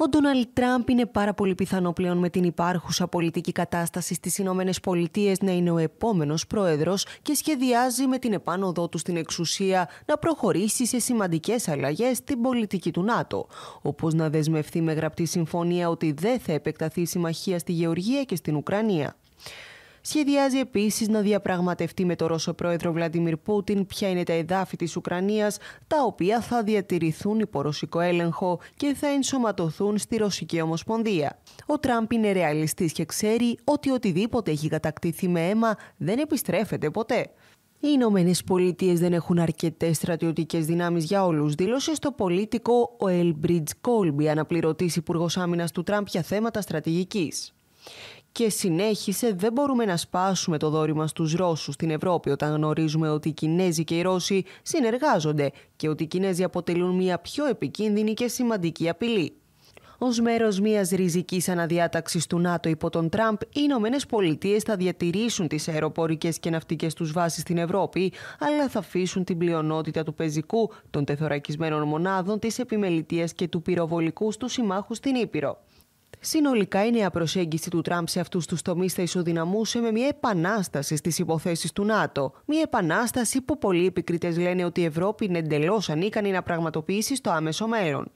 ο Ντόναλτ Τραμπ είναι πάρα πολύ πιθανό πλέον με την υπάρχουσα πολιτική κατάσταση στις Ηνωμένες Πολιτείες να είναι ο επόμενος πρόεδρος και σχεδιάζει με την επάνωδό του στην εξουσία να προχωρήσει σε σημαντικές αλλαγές στην πολιτική του ΝΑΤΟ. Όπως να δεσμευθεί με γραπτή συμφωνία ότι δεν θα επεκταθεί η συμμαχία στη Γεωργία και στην Ουκρανία. Σχεδιάζει επίσης να διαπραγματευτεί με τον Ρώσο πρόεδρο Βλαντιμίρ Πούτιν ποια είναι τα εδάφη της Ουκρανίας, τα οποία θα διατηρηθούν υπό ρωσικό έλεγχο και θα ενσωματωθούν στη Ρωσική Ομοσπονδία. Ο Τραμπ είναι ρεαλιστής και ξέρει ότι οτιδήποτε έχει κατακτήθει με αίμα δεν επιστρέφεται ποτέ. Οι Ηνωμένες Πολιτείες δεν έχουν αρκετές στρατιωτικές δυνάμεις για όλους, δήλωσε στο πολιτικό ο Ελμπριτζ Κόλμπι, αναπληρωτής υπουργός άμυνας του Τραμπ για θέματα στρατηγικής και συνέχισε δεν μπορούμε να σπάσουμε το δόρυμα στους Ρώσους στην Ευρώπη όταν γνωρίζουμε ότι οι Κινέζοι και οι Ρώσοι συνεργάζονται και ότι οι Κινέζοι αποτελούν μια πιο επικίνδυνη και σημαντική απειλή. Ως μέρος μιας ριζικής αναδιάταξης του ΝΑΤΟ υπό τον Τραμπ, οι Ηνωμένες Πολιτείες θα διατηρήσουν τις αεροπορικές και ναυτικές τους βάσεις στην Ευρώπη, αλλά θα αφήσουν την πλειονότητα του πεζικού, των τεθωρακισμένων μονάδων, της επιμελητίας και του πυροβολικού στους συμμάχους στην Ήπειρο. Συνολικά, η νέα προσέγγιση του Τραμπ σε αυτούς τους τομείς θα ισοδυναμούσε με μια επανάσταση στις υποθέσεις του ΝΑΤΟ. Μια επανάσταση που πολλοί επικριτές λένε ότι η Ευρώπη είναι εντελώς ανίκανη να πραγματοποιήσει στο άμεσο μέλλον.